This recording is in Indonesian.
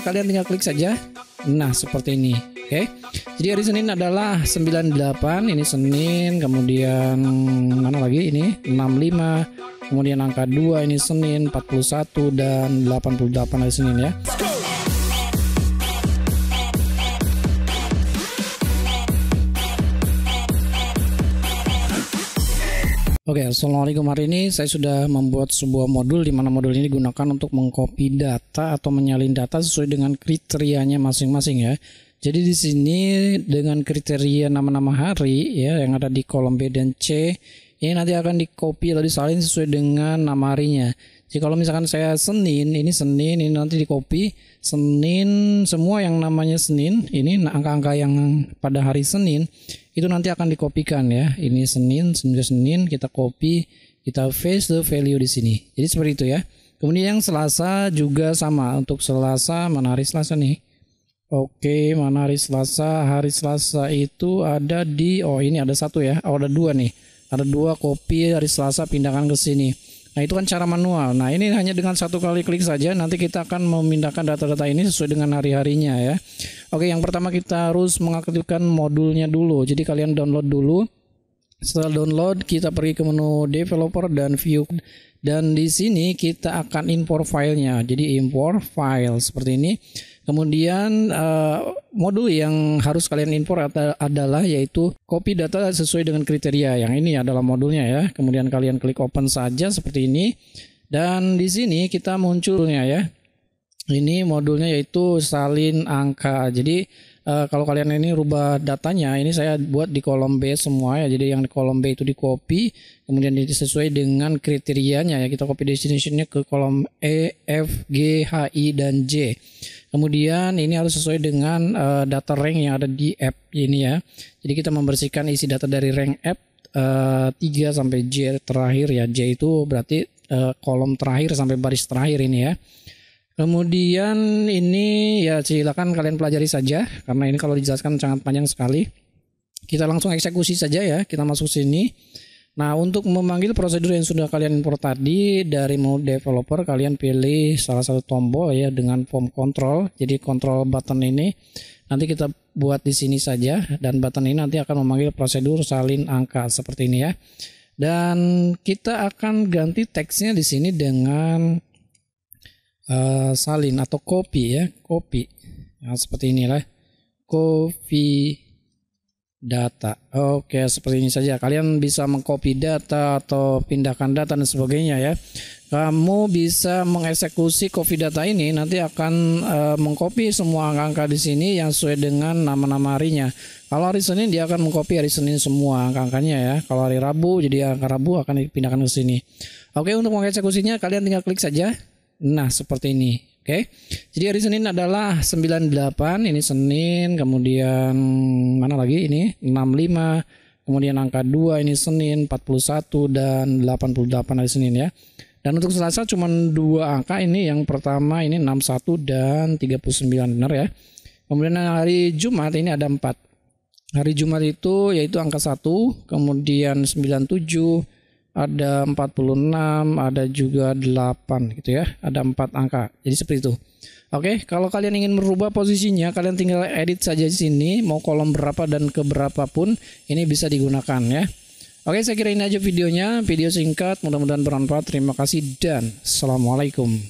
caranya kalian tinggal klik saja. Nah, seperti ini. Oke. Okay. Jadi hari Senin adalah 98, ini Senin, kemudian mana lagi ini? 65, kemudian angka 2 ini Senin, 41 dan 88 hari Senin ya. Oke, okay, Assalamualaikum. Hari ini saya sudah membuat sebuah modul di mana modul ini digunakan untuk mengcopy data atau menyalin data sesuai dengan kriterianya masing-masing ya. Jadi di sini dengan kriteria nama-nama hari ya yang ada di kolom B dan C ini nanti akan dikopi atau disalin sesuai dengan nama harinya. Jadi kalau misalkan saya Senin, ini Senin, ini nanti dikopi Senin semua yang namanya Senin, ini nah, angka-angka yang pada hari Senin itu nanti akan dikopikan ya. Ini Senin, Senin Senin kita copy, kita face the value di sini. Jadi seperti itu ya. Kemudian yang Selasa juga sama untuk Selasa mana hari Selasa nih? Oke, mana hari Selasa? Hari Selasa itu ada di oh ini ada satu ya. Oh, ada dua nih. Ada dua copy hari Selasa pindahkan ke sini. Nah, itu kan cara manual. Nah, ini hanya dengan satu kali klik saja nanti kita akan memindahkan data-data ini sesuai dengan hari-harinya ya. Oke, yang pertama kita harus mengaktifkan modulnya dulu. Jadi kalian download dulu. Setelah download, kita pergi ke menu developer dan view. Dan di sini kita akan import filenya. Jadi import file seperti ini. Kemudian uh, modul yang harus kalian import adalah yaitu copy data sesuai dengan kriteria. Yang ini adalah modulnya ya. Kemudian kalian klik open saja seperti ini. Dan di sini kita munculnya ya ini modulnya yaitu salin angka. Jadi uh, kalau kalian ini rubah datanya, ini saya buat di kolom B semua ya. Jadi yang di kolom B itu di copy, kemudian sesuai dengan kriterianya ya kita copy destinationnya ke kolom E, F, G, H, I dan J. Kemudian ini harus sesuai dengan uh, data rank yang ada di app ini ya. Jadi kita membersihkan isi data dari rank app uh, sampai J terakhir ya. J itu berarti uh, kolom terakhir sampai baris terakhir ini ya. Kemudian ini ya silakan kalian pelajari saja karena ini kalau dijelaskan sangat panjang sekali. Kita langsung eksekusi saja ya. Kita masuk sini. Nah, untuk memanggil prosedur yang sudah kalian import tadi dari mode developer, kalian pilih salah satu tombol ya dengan form control. Jadi control button ini nanti kita buat di sini saja dan button ini nanti akan memanggil prosedur salin angka seperti ini ya. Dan kita akan ganti teksnya di sini dengan Eh, salin atau kopi ya kopi yang seperti inilah kopi data oke seperti ini saja kalian bisa mengcopy data atau pindahkan data dan sebagainya ya kamu bisa mengeksekusi copy data ini nanti akan e, mengcopy semua angka-angka di sini yang sesuai dengan nama-nama harinya kalau hari Senin dia akan mengcopy hari Senin semua angka-angkanya ya kalau hari Rabu jadi angka Rabu akan dipindahkan ke sini oke untuk mengeksekusinya kalian tinggal klik saja Nah, seperti ini. Oke. Okay? Jadi hari Senin adalah 98, ini Senin, kemudian mana lagi ini? 65, kemudian angka 2 ini Senin, 41 dan 88 hari Senin ya. Dan untuk Selasa cuma dua angka ini yang pertama ini 61 dan 39 benar ya. Kemudian hari Jumat ini ada 4. Hari Jumat itu yaitu angka 1, kemudian 97, ada 46, ada juga 8 gitu ya. Ada 4 angka. Jadi seperti itu. Oke, kalau kalian ingin merubah posisinya, kalian tinggal edit saja di sini mau kolom berapa dan ke berapa pun ini bisa digunakan ya. Oke, saya kira ini aja videonya, video singkat, mudah-mudahan bermanfaat. Terima kasih dan Assalamualaikum.